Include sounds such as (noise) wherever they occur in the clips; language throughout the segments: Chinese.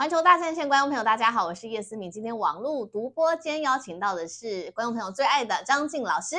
环球大战线，观众朋友，大家好，我是叶思敏。今天网路独播间邀请到的是观众朋友最爱的张静老师。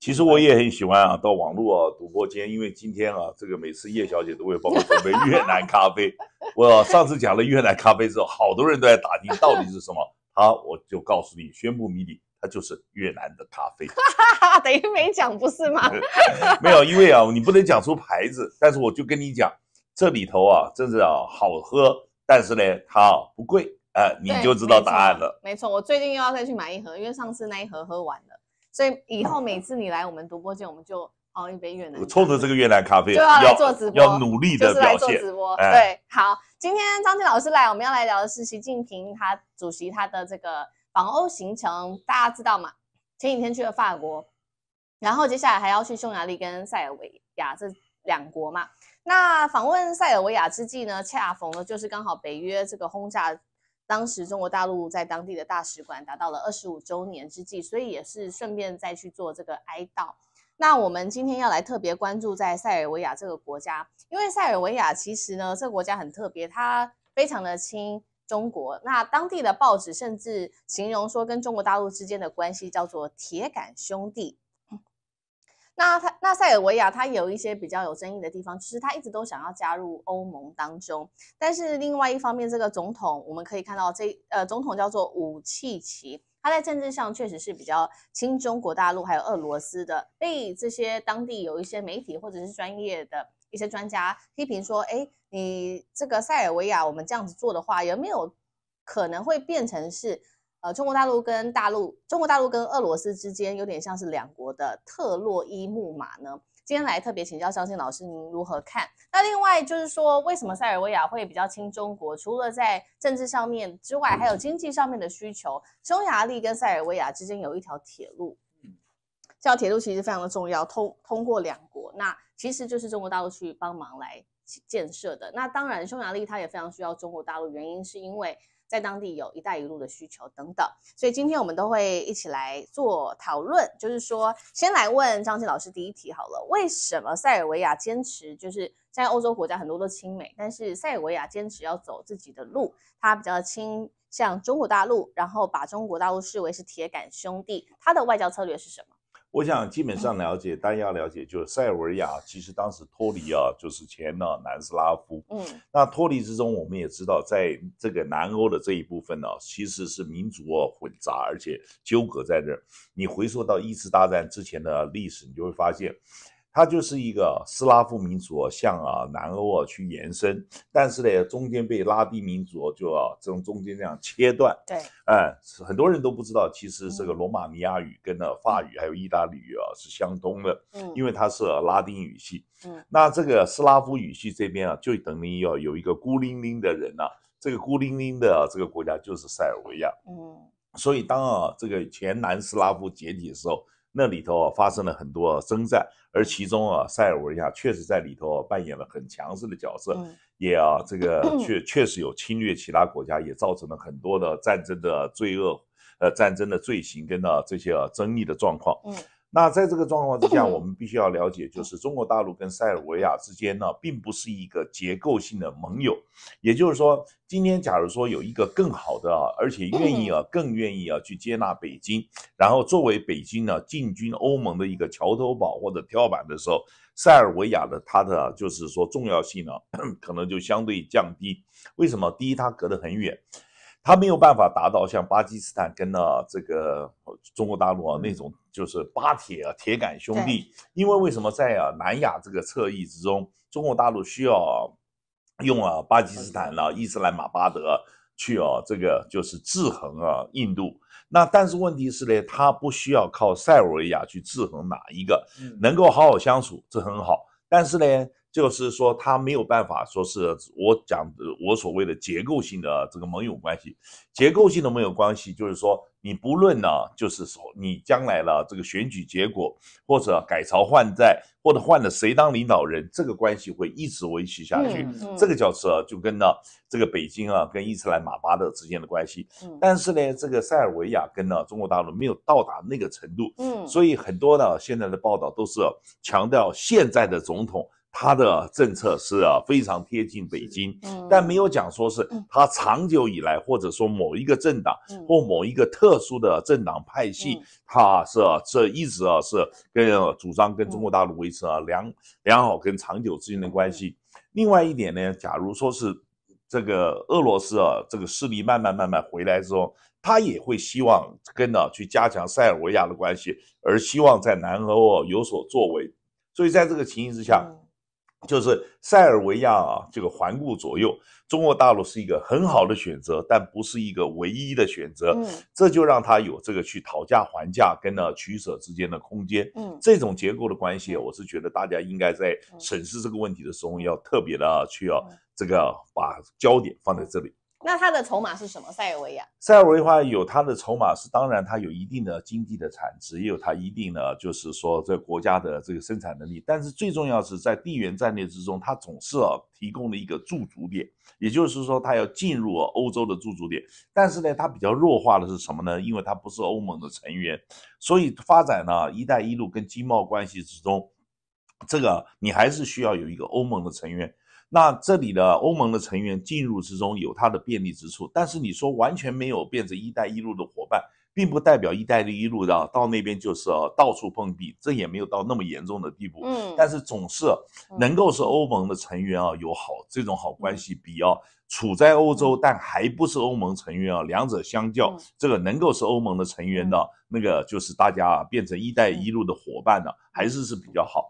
其实我也很喜欢啊，到网路啊独播间，因为今天啊，这个每次叶小姐都会帮我准备越南咖啡。我上次讲了越南咖啡之后，好多人都在打听到底是什么。好，我就告诉你，宣布谜底，它就是越南的咖啡。(laughs) 等于没讲不是吗？(laughs) 没有，因为啊，你不能讲出牌子，但是我就跟你讲。这里头啊，真是啊，好喝，但是呢，它不贵，哎，你就知道答案了。没错，我最近又要再去买一盒，因为上次那一盒喝完了，所以以后每次你来我们直播间，我们就熬一杯越南，我冲着这个越南咖啡就要来做直播，要努力的做直播。对，好，今天张静老师来，我们要来聊的是习近平他主席他的这个访欧行程，大家知道吗？前几天去了法国，然后接下来还要去匈牙利跟塞尔维亚这两国嘛。那访问塞尔维亚之际呢，恰逢呢就是刚好北约这个轰炸，当时中国大陆在当地的大使馆达到了二十五周年之际，所以也是顺便再去做这个哀悼。那我们今天要来特别关注在塞尔维亚这个国家，因为塞尔维亚其实呢这个国家很特别，它非常的亲中国。那当地的报纸甚至形容说跟中国大陆之间的关系叫做铁杆兄弟。那他那塞尔维亚，他有一些比较有争议的地方，就是他一直都想要加入欧盟当中。但是另外一方面，这个总统我们可以看到，这呃，总统叫做武契奇，他在政治上确实是比较亲中国大陆还有俄罗斯的，被这些当地有一些媒体或者是专业的一些专家批评说，哎，你这个塞尔维亚，我们这样子做的话，有没有可能会变成是？呃，中国大陆跟大陆，中国大陆跟俄罗斯之间有点像是两国的特洛伊木马呢。今天来特别请教相信老师，您如何看？那另外就是说，为什么塞尔维亚会比较亲中国？除了在政治上面之外，还有经济上面的需求。匈牙利跟塞尔维亚之间有一条铁路，这条铁路其实非常的重要，通通过两国，那其实就是中国大陆去帮忙来建设的。那当然，匈牙利它也非常需要中国大陆，原因是因为。在当地有一带一路的需求等等，所以今天我们都会一起来做讨论，就是说先来问张琪老师第一题好了，为什么塞尔维亚坚持就是现在欧洲国家很多都亲美，但是塞尔维亚坚持要走自己的路，它比较亲像中国大陆，然后把中国大陆视为是铁杆兄弟，它的外交策略是什么？我想基本上了解，大家要了解，就是塞尔维亚其实当时脱离啊，就是前的南斯拉夫。嗯，那脱离之中，我们也知道，在这个南欧的这一部分呢，其实是民族混杂，而且纠葛在这儿。你回溯到一次大战之前的历史，你就会发现。它就是一个斯拉夫民族向啊南欧去延伸，但是呢，中间被拉丁民族就这从中间这样切断。对，哎，很多人都不知道，其实这个罗马尼亚语跟那法语还有意大利语啊是相通的，嗯，因为它是拉丁语系。嗯，那这个斯拉夫语系这边啊，就等于要有一个孤零零的人呐，这个孤零零的这个国家就是塞尔维亚。嗯，所以当啊这个前南斯拉夫解体的时候。那里头发生了很多征战，而其中啊，塞尔维亚确实在里头扮演了很强势的角色，也啊，这个 (clears throat) 确确实有侵略其他国家，也造成了很多的战争的罪恶，呃，战争的罪行跟到这些啊争议的状况。嗯。那在这个状况之下，(laughs) 我们必须要了解，就是中国大陆跟塞尔维亚之间呢，并不是一个结构性的盟友。也就是说，今天假如说有一个更好的，而且愿意啊，更愿意啊，去接纳北京，然后作为北京呢进军欧盟的一个桥头堡或者跳板的时候，塞尔维亚的它的就是说重要性呢，(clears throat) 可能就相对降低。为什么？第一，它隔得很远。他没有办法达到像巴基斯坦跟了这个中国大陆啊那种就是巴铁啊铁杆兄弟，因为为什么在啊南亚这个侧翼之中，中国大陆需要用啊巴基斯坦啊、伊斯兰马巴德去哦这个就是制衡啊印度，那但是问题是呢，他不需要靠塞尔维亚去制衡哪一个，能够好好相处这很好，但是呢。就是说，他没有办法说是我讲的，我所谓的结构性的这个盟友关系，结构性的盟友关系，就是说，你不论呢，就是说，你将来的这个选举结果，或者改朝换代，或者换了谁当领导人，这个关系会一直维持下去。这个叫是就跟呢这个北京啊跟伊斯兰马巴的之间的关系。但是呢，这个塞尔维亚跟呢中国大陆没有到达那个程度。所以很多的现在的报道都是强调现在的总统。他的政策是啊非常贴近北京，但没有讲说是他长久以来或者说某一个政党或某一个特殊的政党派系，他是这一直啊是跟主张跟中国大陆维持啊良良好跟长久之间的关系。另外一点呢，假如说是这个俄罗斯啊这个势力慢慢慢慢回来之后，他也会希望跟啊去加强塞尔维亚的关系，而希望在南欧有所作为。所以在这个情形之下。就是塞尔维亚啊，这个环顾左右，中国大陆是一个很好的选择，但不是一个唯一的选择。嗯，这就让他有这个去讨价还价、跟呢取舍之间的空间。嗯，这种结构的关系，我是觉得大家应该在审视这个问题的时候，要特别的去要这个把焦点放在这里。那它的筹码是什么？塞尔维亚，塞尔维亚有它的筹码是，当然它有一定的经济的产值，也有它一定的，就是说这国家的这个生产能力。但是最重要是在地缘战略之中，它总是要提供了一个驻足点，也就是说它要进入欧洲的驻足点。但是呢，它比较弱化的是什么呢？因为它不是欧盟的成员，所以发展呢“一带一路”跟经贸关系之中，这个你还是需要有一个欧盟的成员。那这里的欧盟的成员进入之中有它的便利之处，但是你说完全没有变成“一带一路”的伙伴，并不代表“一带一路”的到那边就是到处碰壁，这也没有到那么严重的地步。嗯，但是总是能够是欧盟的成员啊，有好这种好关系，比啊处在欧洲但还不是欧盟成员啊，两者相较，这个能够是欧盟的成员的那个就是大家啊变成“一带一路”的伙伴呢，还是是比较好。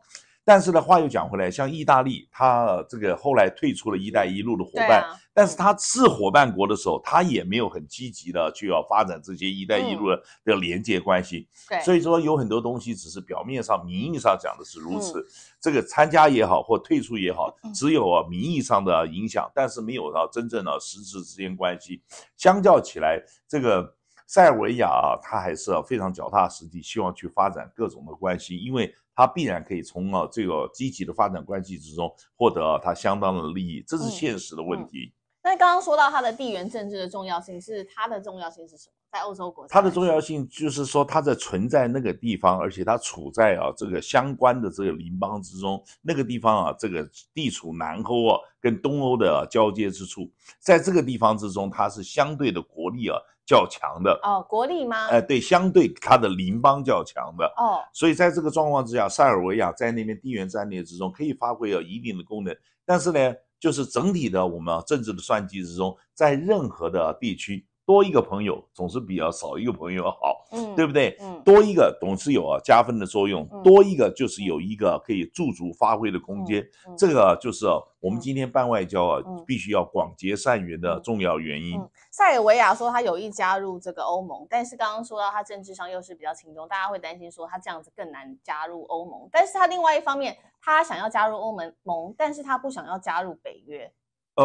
但是呢，话又讲回来，像意大利，他这个后来退出了一带一路的伙伴，但是他是伙伴国的时候，他也没有很积极的去要发展这些一带一路的的连接关系。对，所以说有很多东西只是表面上、名义上讲的是如此，这个参加也好或退出也好，只有名义上的影响，但是没有到真正的实质之间关系。相较起来，这个。塞尔维亚，啊，他还是非常脚踏实地，希望去发展各种的关系，因为他必然可以从啊这个积极的发展关系之中获得他相当的利益，这是现实的问题。那刚刚说到它的地缘政治的重要性，是它的重要性是什么？在欧洲国家，它的重要性就是说，它在存在那个地方，而且它处在啊这个相关的这个邻邦之中。那个地方啊，这个地处南欧啊，跟东欧的交接之处，在这个地方之中，它是相对的国力啊较强的。哦，国力吗？哎，对，相对它的邻邦较强的。哦，所以在这个状况之下，塞尔维亚在那边地缘战略之中可以发挥有一定的功能。但是呢，就是整体的我们政治的算计之中，在任何的地区。多一个朋友总是比较少一个朋友好，嗯，对不对？嗯，多一个董事有啊，加分的作用，多一个就是有一个可以驻足发挥的空间，这个就是我们今天办外交啊，必须要广结善缘的重要原因。塞尔维亚说他有意加入这个欧盟，但是刚刚说到他政治上又是比较轻松，大家会担心说他这样子更难加入欧盟。但是他另外一方面，他想要加入欧盟，但是他不想要加入北约。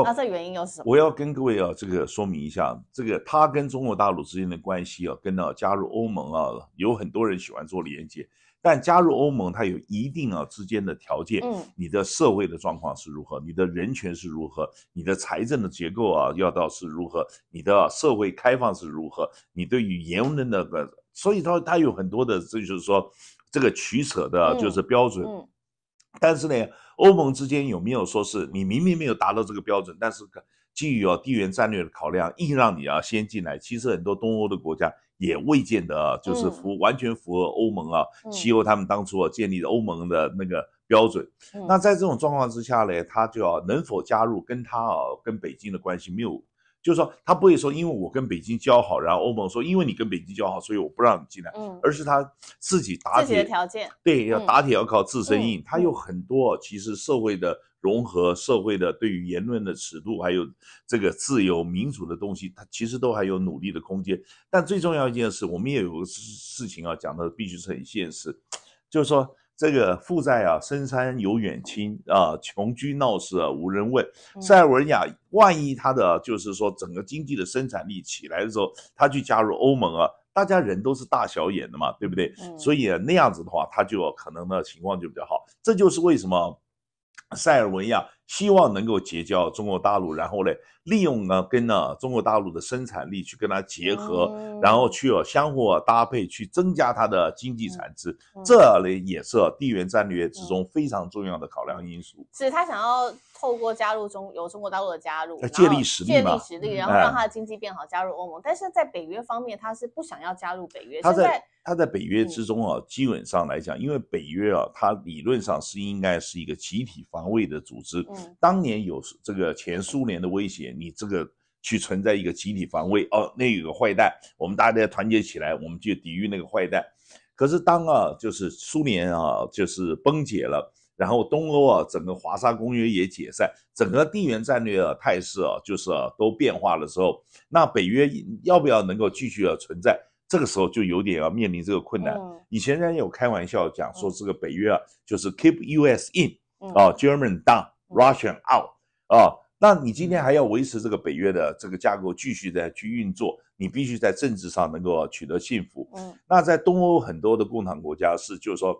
那这原因有什么？我要跟各位啊，这个说明一下，这个他跟中国大陆之间的关系啊，跟到加入欧盟啊，有很多人喜欢做连接，但加入欧盟它有一定啊之间的条件，你的社会的状况是如何，你的人权是如何，你的财政的结构啊要到是如何，你的社会开放是如何，你对于言论的个，所以它它有很多的，这就是说这个取舍的就是标准，但是呢。欧盟之间有没有说是你明明没有达到这个标准，但是基于啊地缘战略的考量，硬让你啊先进来？其实很多东欧的国家也未见得就是符完全符合欧盟啊西欧他们当初啊建立欧盟的那个标准。那在这种状况之下呢，他就要能否加入，跟他啊跟北京的关系没有？就是说，他不会说，因为我跟北京交好，然后欧盟说，因为你跟北京交好，所以我不让你进来。嗯，而是他自己打铁条件，对，要打铁要靠自身硬。他有很多，其实社会的融合、社会的对于言论的尺度，还有这个自由民主的东西，它其实都还有努力的空间。但最重要一件事，我们也有个事事情要讲的，必须是很现实，就是说。这个负债啊，深山有远亲啊，穷居闹市无人问。塞尔维亚，万一他的就是说整个经济的生产力起来的时候，他去加入欧盟啊，大家人都是大小眼的嘛，对不对？所以那样子的话，他就可能的情况就比较好。这就是为什么塞尔维亚。希望能够结交中国大陆，然后呢，利用呢跟呢中国大陆的生产力去跟它结合，然后去相互搭配，去增加它的经济产值，这里也是地缘战略之中非常重要的考量因素。是他想要。透过加入中由中国大陆的加入，借力实力嘛，借力实力，然后让他的经济变好，加入欧盟。但是在北约方面，他是不想要加入北约。他在他在北约之中啊，基本上来讲，因为北约啊，它理论上是应该是一个集体防卫的组织。当年有这个前苏联的威胁，你这个去存在一个集体防卫哦，那有个坏蛋，我们大家团结起来，我们就抵御那个坏蛋。可是当啊，就是苏联啊，就是崩解了。然后东欧啊，整个华沙公约也解散，整个地缘战略的态势啊，就是都变化了之后，那北约要不要能够继续的存在？这个时候就有点要面临这个困难。以前人有开玩笑讲说，这个北约啊，就是 keep U.S. in，啊，German down，Russian out，啊，那你今天还要维持这个北约的这个架构继续的去运作，你必须在政治上能够取得幸福。嗯，那在东欧很多的共产国家是，就是说。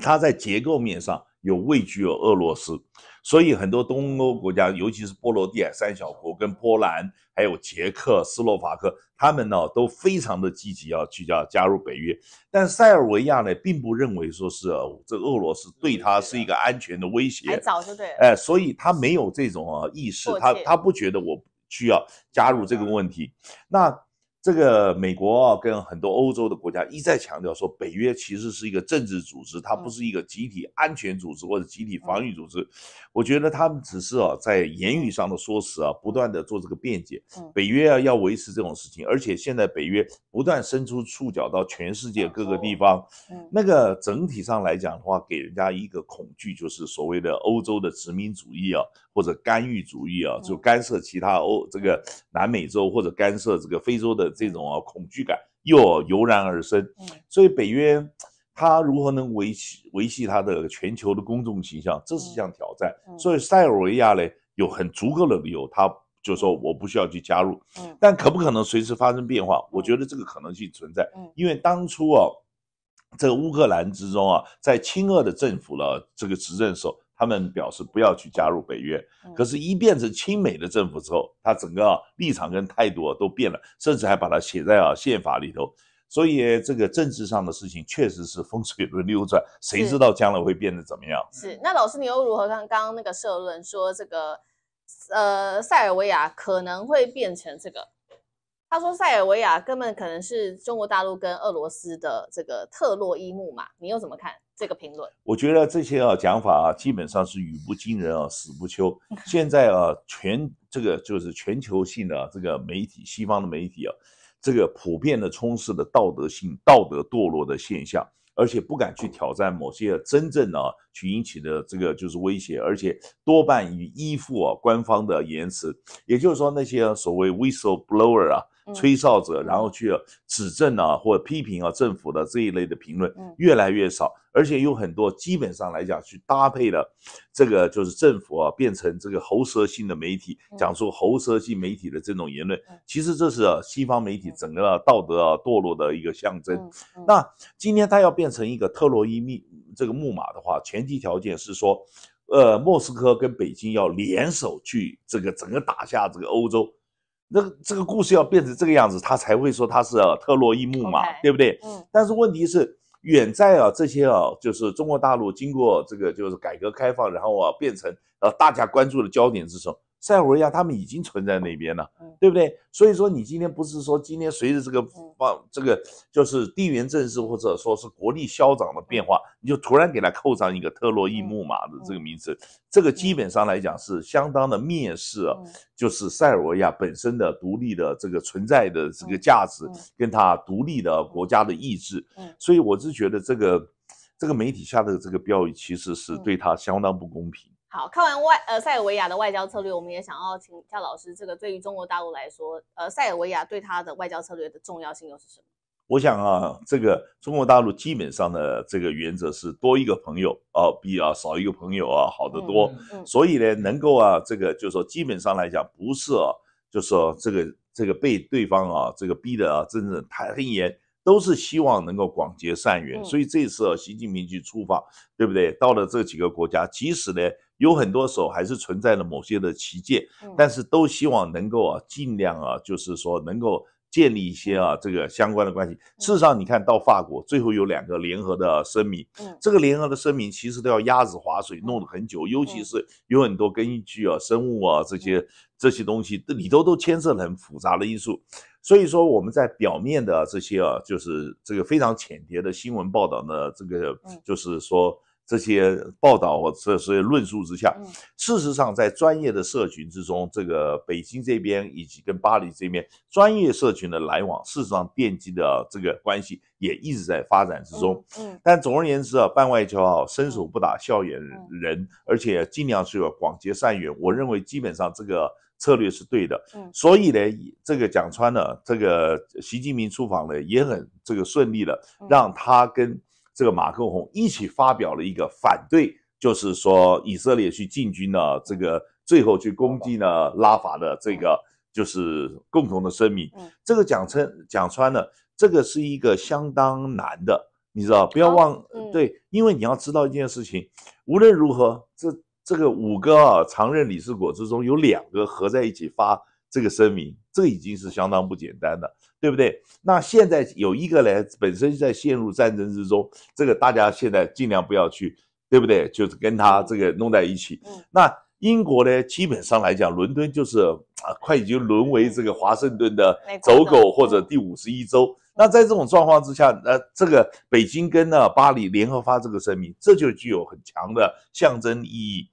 它在结构面上有畏惧俄罗斯，所以很多东欧国家，尤其是波罗的海三小国跟波兰，还有捷克、斯洛伐克，他们呢都非常的积极要去要加入北约。但塞尔维亚呢，并不认为说是这俄罗斯对他是一个安全的威胁，早就对所以他没有这种意识，他他不觉得我需要加入这个问题。那。这个美国啊，跟很多欧洲的国家一再强调说，北约其实是一个政治组织，它不是一个集体安全组织或者集体防御组织。我觉得他们只是啊，在言语上的说辞啊，不断的做这个辩解。北约啊，要维持这种事情，而且现在北约不断伸出触角到全世界各个地方。那个整体上来讲的话，给人家一个恐惧，就是所谓的欧洲的殖民主义啊。或者干预主义啊，就干涉其他欧这个南美洲或者干涉这个非洲的这种啊恐惧感又油然而生，所以北约它如何能维系维系它的全球的公众形象，这是一项挑战。所以塞尔维亚呢有很足够的理由，他就说我不需要去加入，但可不可能随时发生变化？我觉得这个可能性存在，因为当初啊，这个乌克兰之中啊，在亲俄的政府了这个执政时候。他们表示不要去加入北约，可是，一变成亲美的政府之后，他整个立场跟态度都变了，甚至还把它写在啊宪法里头。所以，这个政治上的事情确实是风水轮流转，谁知道将来会变得怎么样？是那老师，你又如何？看刚刚那个社论说这个，呃，塞尔维亚可能会变成这个，他说塞尔维亚根本可能是中国大陆跟俄罗斯的这个特洛伊木马，你又怎么看？这个评论，我觉得这些啊讲法啊，基本上是语不惊人啊死不休。现在啊全这个就是全球性的这个媒体，西方的媒体啊，这个普遍的充斥的道德性道德堕落的现象，而且不敢去挑战某些真正的去引起的这个就是威胁，而且多半以依附啊官方的言辞，也就是说那些所谓 whistleblower 啊。吹哨者，然后去指正啊，或者批评啊，政府的这一类的评论越来越少，而且有很多基本上来讲去搭配了，这个就是政府啊，变成这个喉舌性的媒体，讲述喉舌性媒体的这种言论，其实这是西方媒体整个道德堕落的一个象征。那今天它要变成一个特洛伊密这个木马的话，前提条件是说，呃，莫斯科跟北京要联手去这个整个打下这个欧洲。那这个故事要变成这个样子，他才会说他是特洛伊木马，对不对？嗯。但是问题是，远在啊这些啊，就是中国大陆经过这个就是改革开放，然后啊变成啊大家关注的焦点之么？塞尔维亚他们已经存在那边了，对不对？所以说你今天不是说今天随着这个方这个就是地缘政治或者说是国力消长的变化，你就突然给他扣上一个特洛伊木马的这个名字，这个基本上来讲是相当的蔑视，就是塞尔维亚本身的独立的这个存在的这个价值，跟他独立的国家的意志。所以我是觉得这个这个媒体下的这个标语其实是对他相当不公平。好看完外呃塞尔维亚的外交策略，我们也想要请教老师，这个对于中国大陆来说，呃塞尔维亚对他的外交策略的重要性又是什么？我想啊，这个中国大陆基本上的这个原则是多一个朋友啊，比啊少一个朋友啊好得多。所以呢，能够啊这个就是说基本上来讲不是啊，就是说这个这个被对方啊这个逼的啊，真正太很严，都是希望能够广结善缘。所以这次习近平去出访，对不对？到了这几个国家，即使呢。有很多时候还是存在着某些的歧见，但是都希望能够啊尽量啊，就是说能够建立一些啊这个相关的关系。事实上，你看到法国最后有两个联合的声明，这个联合的声明其实都要鸭子划水，弄了很久，尤其是有很多根据啊生物啊这些这些东西里头都牵涉很复杂的因素，所以说我们在表面的这些啊，就是这个非常浅捷的新闻报道呢，这个就是说。这些报道或者这些论述之下，事实上，在专业的社群之中，这个北京这边以及跟巴黎这边专业社群的来往，事实上，奠基的这个关系也一直在发展之中。但总而言之啊，办外交啊，伸手不打笑脸人，而且尽量是要广结善缘。我认为基本上这个策略是对的。所以呢，这个讲穿了，这个习近平出访呢也很这个顺利了，让他跟。这个马克宏一起发表了一个反对，就是说以色列去进军呢，这个最后去攻击呢拉法的这个，就是共同的声明。这个讲称讲穿了，这个是一个相当难的，你知道，不要忘对，因为你要知道一件事情，无论如何，这这个五个啊常任理事国之中有两个合在一起发这个声明，这已经是相当不简单的。对不对？那现在有一个呢，本身在陷入战争之中，这个大家现在尽量不要去，对不对？就是跟他这个弄在一起。嗯。那英国呢，基本上来讲，伦敦就是啊，快已经沦为这个华盛顿的走狗或者第五十一州。那在这种状况之下，那这个北京跟呢巴黎联合发这个声明，这就具有很强的象征意义。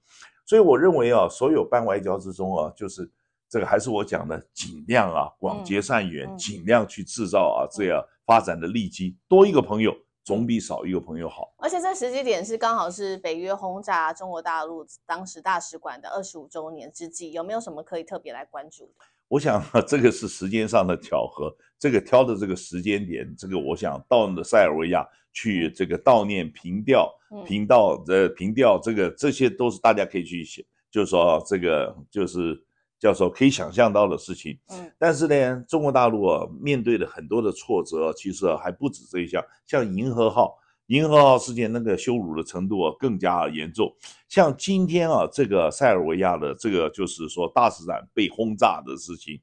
所以我认为啊，所有半外交之中啊，就是。这个还是我讲的，尽量啊，广结善缘，尽量去制造啊这样发展的利机。多一个朋友总比少一个朋友好。而且这时间点是刚好是北约轰炸中国大陆当时大使馆的二十五周年之际，有没有什么可以特别来关注的？(laughs) 我想这个是时间上的巧合，这个挑的这个时间点，这个我想到塞尔维亚去这个悼念平调平道呃平调这个这些都是大家可以去写，就是说这个就是。叫做可以想象到的事情，嗯，但是呢，中国大陆啊，面对的很多的挫折，其实还不止这一项。像“银河号”、“银河号”事件那个羞辱的程度更加严重。像今天啊，这个塞尔维亚的这个就是说大使馆被轰炸的事情，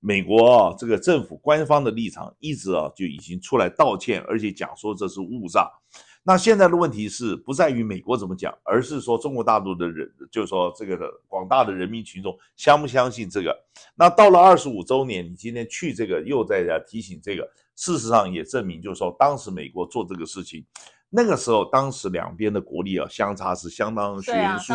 美国啊这个政府官方的立场一直啊就已经出来道歉，而且讲说这是误炸。那现在的问题是不在于美国怎么讲，而是说中国大陆的人，就是说这个广大的人民群众相不相信这个？那到了二十五周年，你今天去这个又在提醒这个，事实上也证明，就是说当时美国做这个事情，那个时候当时两边的国力啊相差是相当悬殊，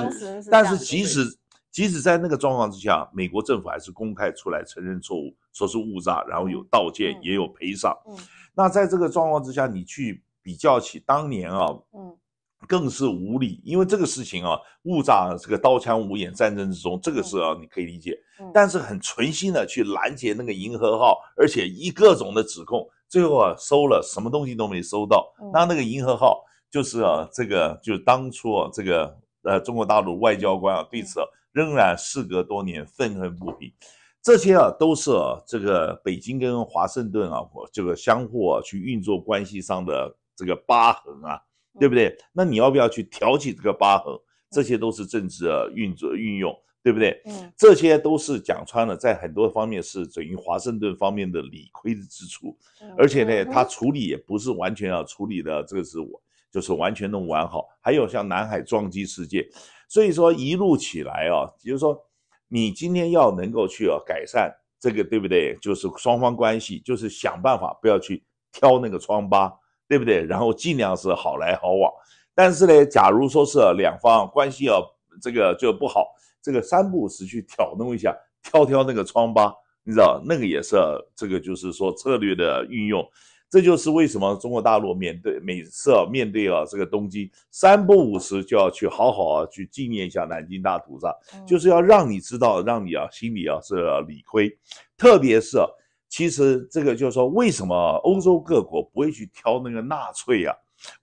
但是即使即使在那个状况之下，美国政府还是公开出来承认错误，说是误炸，然后有道歉也有赔偿。嗯，那在这个状况之下，你去。比较起当年啊，嗯，更是无理，因为这个事情啊，误炸这个刀枪无眼战争之中，这个是啊，你可以理解，但是很存心的去拦截那个银河号，而且以各种的指控，最后啊，收了什么东西都没收到，那那个银河号就是啊，这个就当初啊，这个呃中国大陆外交官啊，对此仍然事隔多年愤恨不平，这些啊都是啊、这个北京跟华盛顿啊，这个相互啊、去运作关系上的。这个疤痕啊，对不对？那你要不要去挑起这个疤痕？这些都是政治运作运用，对不对？嗯，这些都是讲穿了，在很多方面是等于华盛顿方面的理亏之处。而且呢，他处理也不是完全要处理的这个是我就是完全弄完好。还有像南海撞击事件，所以说一路起来啊，也就是说，你今天要能够去啊改善这个，对不对？就是双方关系，就是想办法不要去挑那个疮疤。对不对？然后尽量是好来好往，但是呢，假如说是两方关系啊，这个就不好。这个三不五时去挑弄一下，挑挑那个疮疤，你知道，那个也是这个就是说策略的运用。这就是为什么中国大陆面对每次面对啊这个东京三不五时就要去好好啊去纪念一下南京大屠杀，就是要让你知道，让你啊心里啊是理亏，特别是。其实这个就是说，为什么欧洲各国不会去挑那个纳粹啊，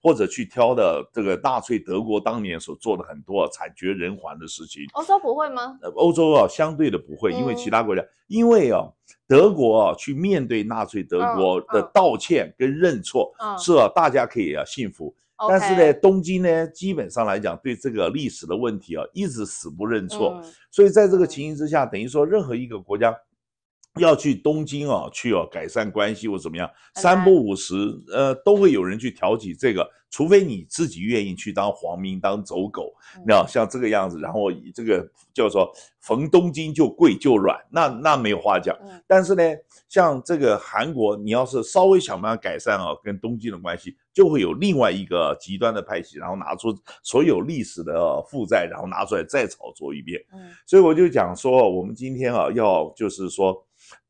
或者去挑的这个纳粹德国当年所做的很多惨绝人寰的事情？欧洲不会吗？呃，欧洲啊，相对的不会，因为其他国家，因为啊，德国啊，去面对纳粹德国的道歉跟认错，是啊，大家可以啊信服。但是呢，东京呢，基本上来讲，对这个历史的问题啊，一直死不认错。所以在这个情形之下，等于说任何一个国家。要去东京啊，去啊，改善关系或怎么样，三不五十，呃，都会有人去挑起这个，除非你自己愿意去当皇民当走狗，那像这个样子，然后以这个叫做逢东京就跪就软，那那没有话讲。但是呢，像这个韩国，你要是稍微想办法改善啊，跟东京的关系，就会有另外一个极端的派系，然后拿出所有历史的负债，然后拿出来再炒作一遍。所以我就讲说，我们今天啊，要就是说。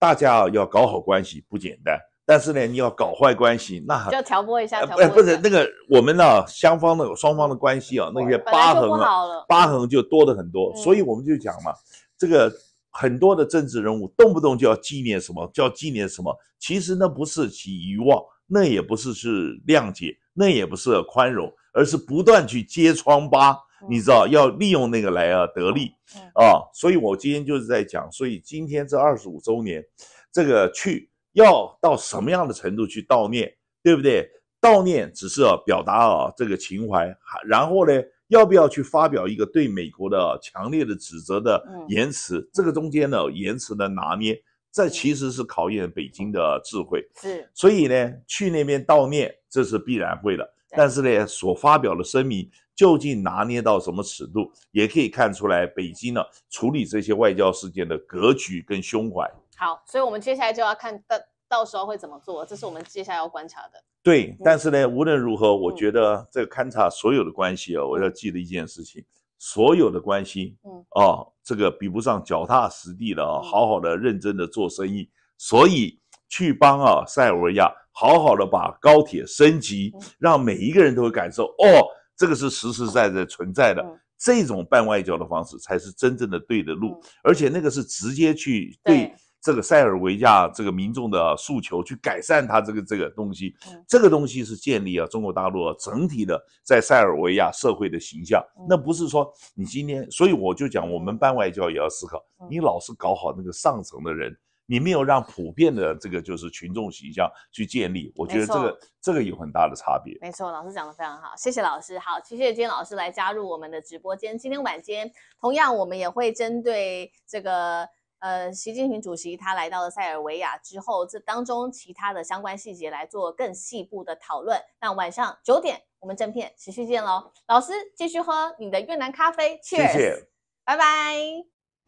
大家啊要搞好关系不简单，但是呢你要搞坏关系，那就调拨一下。哎，不是那个我们呢，双方的双方的关系啊，那些疤痕啊，疤痕就多的很多。所以我们就讲嘛，这个很多的政治人物动不动就要纪念什么，叫纪念什么？其实那不是去遗忘，那也不是是谅解，那也不是宽容，而是不断去揭疮疤。你知道要利用那个来啊得利啊，所以我今天就是在讲，所以今天这二十五周年，这个去要到什么样的程度去悼念，对不对？悼念只是表达啊这个情怀，还然后呢，要不要去发表一个对美国的强烈的指责的言辞？这个中间呢言辞的拿捏，这其实是考验北京的智慧。是，所以呢去那边悼念这是必然会的，但是呢所发表的声明。究竟拿捏到什么尺度，也可以看出来北京呢处理这些外交事件的格局跟胸怀。好，所以我们接下来就要看到到时候会怎么做，这是我们接下来要观察的。对，但是呢，无论如何，我觉得这个勘察所有的关系啊，我要记得一件事情，所有的关系，嗯，啊，这个比不上脚踏实地的啊，好好的、认真的做生意。所以去帮啊塞尔维亚好好的把高铁升级，让每一个人都会感受哦。这个是实实在在存在的，这种办外交的方式才是真正的对的路，而且那个是直接去对这个塞尔维亚这个民众的诉求去改善他这个这个东西，这个东西是建立啊中国大陆整体的在塞尔维亚社会的形象，那不是说你今天，所以我就讲我们办外交也要思考，你老是搞好那个上层的人。你没有让普遍的这个就是群众形象去建立，我觉得这个这个有很大的差别。没错，老师讲的非常好，谢谢老师。好，谢谢金老师来加入我们的直播间。今天晚间同样我们也会针对这个呃习近平主席他来到了塞尔维亚之后，这当中其他的相关细节来做更细部的讨论。那晚上九点我们正片持续见喽，老师继续喝你的越南咖啡，谢谢，拜拜。